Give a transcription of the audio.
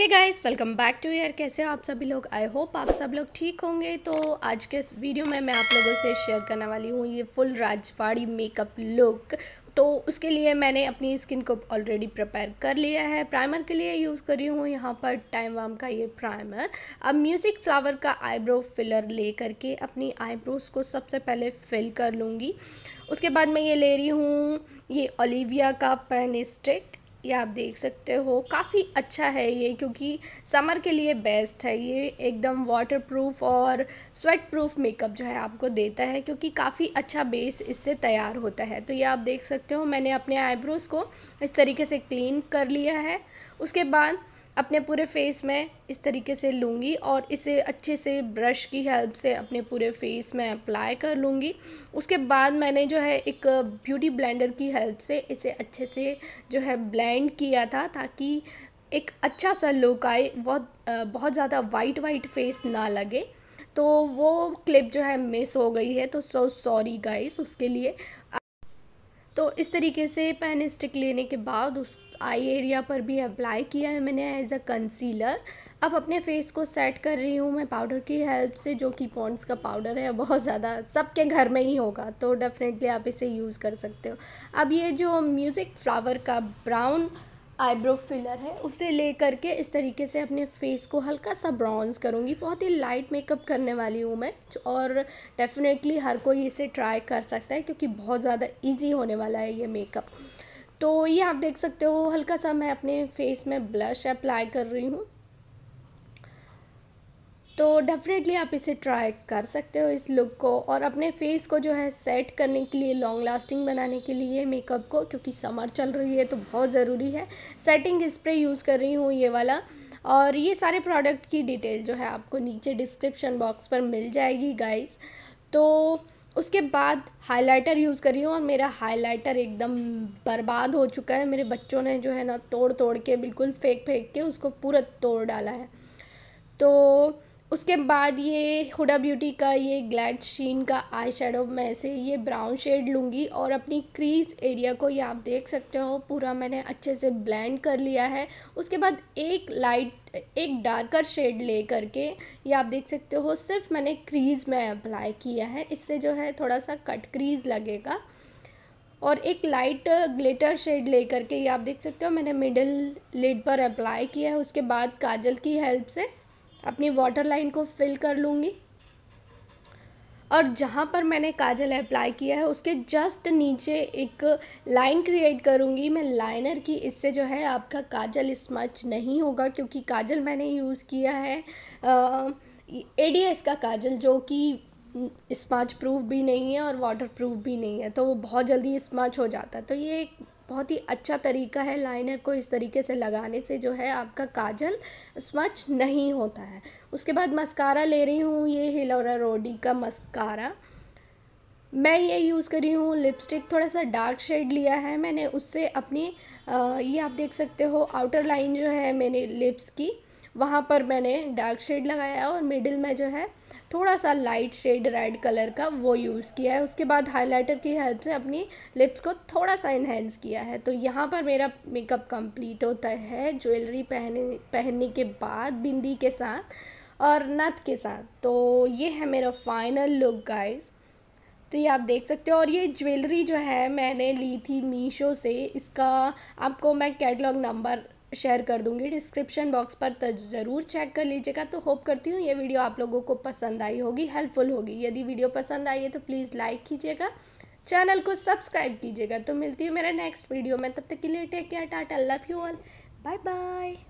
hey guys welcome back to year कैसे हो आप सभी लोग आई होप आप सब लोग ठीक होंगे तो आज के वीडियो में मैं आप लोगों से शेयर करने वाली हूँ ये फुल राजवाड़ी मेकअप लुक तो उसके लिए मैंने अपनी स्किन को ऑलरेडी प्रिपेयर कर लिया है प्राइमर के लिए यूज़ कर रही हूँ यहाँ पर टाइम वाम का ये प्राइमर अब म्यूजिक फ्लावर का आईब्रो फिलर ले करके अपनी आईब्रोज को सबसे पहले फिल कर लूँगी उसके बाद मैं ये ले रही हूँ ये ओलिविया का पेन स्टिक ये आप देख सकते हो काफ़ी अच्छा है ये क्योंकि समर के लिए बेस्ट है ये एकदम वाटर प्रूफ और स्वेट प्रूफ मेकअप जो है आपको देता है क्योंकि काफ़ी अच्छा बेस इससे तैयार होता है तो ये आप देख सकते हो मैंने अपने आईब्रोज़ को इस तरीके से क्लीन कर लिया है उसके बाद अपने पूरे फेस में इस तरीके से लूँगी और इसे अच्छे से ब्रश की हेल्प से अपने पूरे फेस में अप्लाई कर लूँगी उसके बाद मैंने जो है एक ब्यूटी ब्लेंडर की हेल्प से इसे अच्छे से जो है ब्लेंड किया था ताकि एक अच्छा सा लुक आए बहुत बहुत ज़्यादा वाइट वाइट फेस ना लगे तो वो क्लिप जो है मिस हो गई है तो सो सॉरी गाइस उसके लिए तो इस तरीके से पेन स्टिक लेने के बाद उस आई एरिया पर भी अप्लाई किया है मैंने एज अ कंसीलर अब अपने फेस को सेट कर रही हूँ मैं पाउडर की हेल्प से जो कि पॉन्ड्स का पाउडर है बहुत ज़्यादा सबके घर में ही होगा तो डेफिनेटली आप इसे यूज़ कर सकते हो अब ये जो म्यूज़िक फ्लावर का ब्राउन आईब्रो फिलर है उसे ले करके इस तरीके से अपने फेस को हल्का सा ब्राउन्स करूँगी बहुत ही लाइट मेकअप करने वाली हूँ मैं और डेफिनेटली हर कोई इसे ट्राई कर सकता है क्योंकि बहुत ज़्यादा ईजी होने वाला है ये मेकअप तो ये आप देख सकते हो हल्का सा मैं अपने फेस में ब्लश अप्लाई कर रही हूँ तो डेफ़िनेटली आप इसे ट्राई कर सकते हो इस लुक को और अपने फेस को जो है सेट करने के लिए लॉन्ग लास्टिंग बनाने के लिए मेकअप को क्योंकि समर चल रही है तो बहुत ज़रूरी है सेटिंग स्प्रे यूज़ कर रही हूँ ये वाला और ये सारे प्रोडक्ट की डिटेल जो है आपको नीचे डिस्क्रिप्शन बॉक्स पर मिल जाएगी गाइस तो उसके बाद हाइलाइटर यूज़ करी हूँ और मेरा हाइलाइटर एकदम बर्बाद हो चुका है मेरे बच्चों ने जो है ना तोड़ तोड़ के बिल्कुल फेंक फेंक के उसको पूरा तोड़ डाला है तो उसके बाद ये हुडा ब्यूटी का ये ग्लैड शीन का आई शेडो में से ये ब्राउन शेड लूँगी और अपनी क्रीज एरिया को ये आप देख सकते हो पूरा मैंने अच्छे से ब्लेंड कर लिया है उसके बाद एक लाइट एक डार्कर शेड ले करके ये आप देख सकते हो सिर्फ मैंने क्रीज में अप्लाई किया है इससे जो है थोड़ा सा कट क्रीज लगेगा और एक लाइट ग्लिटर शेड ले करके ये आप देख सकते हो मैंने मिडिल लिड पर अप्लाई किया है उसके बाद काजल की हेल्प से अपनी वाटर लाइन को फिल कर लूँगी और जहाँ पर मैंने काजल अप्लाई किया है उसके जस्ट नीचे एक लाइन क्रिएट करूँगी मैं लाइनर की इससे जो है आपका काजल स्मच नहीं होगा क्योंकि काजल मैंने यूज़ किया है ए डी एस का काजल जो कि स्मच प्रूफ भी नहीं है और वाटर प्रूफ भी नहीं है तो वो बहुत जल्दी स्मच हो जाता है तो ये एक बहुत ही अच्छा तरीका है लाइनर को इस तरीके से लगाने से जो है आपका काजल स्मच नहीं होता है उसके बाद मस्कारा ले रही हूँ ये हिलोरा रोडी का मस्कारा मैं ये यूज़ कर रही हूँ लिपस्टिक थोड़ा सा डार्क शेड लिया है मैंने उससे अपनी ये आप देख सकते हो आउटर लाइन जो है मैंने लिप्स की वहाँ पर मैंने डार्क शेड लगाया और मिडिल में जो है थोड़ा सा लाइट शेड रेड कलर का वो यूज़ किया है उसके बाद हाइलाइटर की हेल्प से अपनी लिप्स को थोड़ा सा इन्हेंस किया है तो यहाँ पर मेरा मेकअप कंप्लीट होता है ज्वेलरी पहने पहनने के बाद बिंदी के साथ और नथ के साथ तो ये है मेरा फाइनल लुक गाइज़ तो ये आप देख सकते हो और ये ज्वेलरी जो है मैंने ली थी मीशो से इसका आपको मैं कैटलॉग नंबर शेयर कर दूंगी डिस्क्रिप्शन बॉक्स पर तो ज़रूर चेक कर लीजिएगा तो होप करती हूँ ये वीडियो आप लोगों को पसंद आई होगी हेल्पफुल होगी यदि वीडियो पसंद आई है तो प्लीज़ लाइक कीजिएगा चैनल को सब्सक्राइब कीजिएगा तो मिलती हूँ मेरा नेक्स्ट वीडियो में तब तक के लिए take care tata love you all bye bye